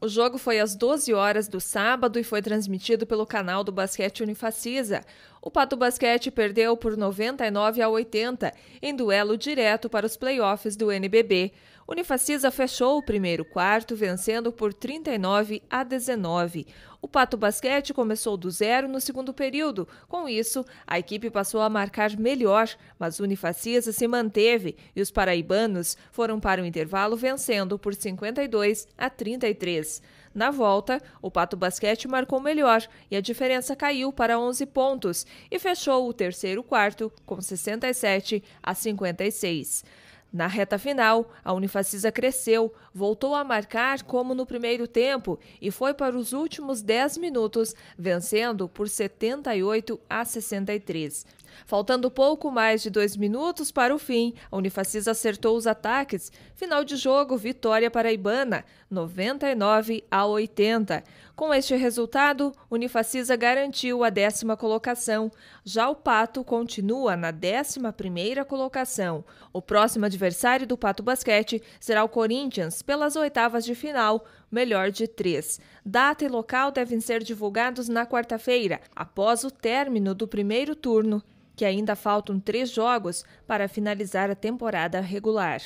O jogo foi às 12 horas do sábado e foi transmitido pelo canal do Basquete Unifacisa. O Pato Basquete perdeu por 99 a 80 em duelo direto para os playoffs do NBB. Unifacisa fechou o primeiro quarto, vencendo por 39 a 19. O Pato Basquete começou do zero no segundo período. Com isso, a equipe passou a marcar melhor, mas Unifacisa se manteve e os paraibanos foram para o intervalo vencendo por 52 a 33. Na volta, o Pato Basquete marcou melhor e a diferença caiu para 11 pontos e fechou o terceiro quarto com 67 a 56. Na reta final, a Unifacisa cresceu, voltou a marcar como no primeiro tempo e foi para os últimos 10 minutos, vencendo por 78 a 63. Faltando pouco mais de dois minutos para o fim, a Unifacisa acertou os ataques. Final de jogo, vitória para a 99 a 80. Com este resultado, Unifacisa garantiu a décima colocação. Já o Pato continua na décima primeira colocação. O próximo adversário do Pato Basquete será o Corinthians pelas oitavas de final, melhor de três. Data e local devem ser divulgados na quarta-feira, após o término do primeiro turno que ainda faltam três jogos para finalizar a temporada regular.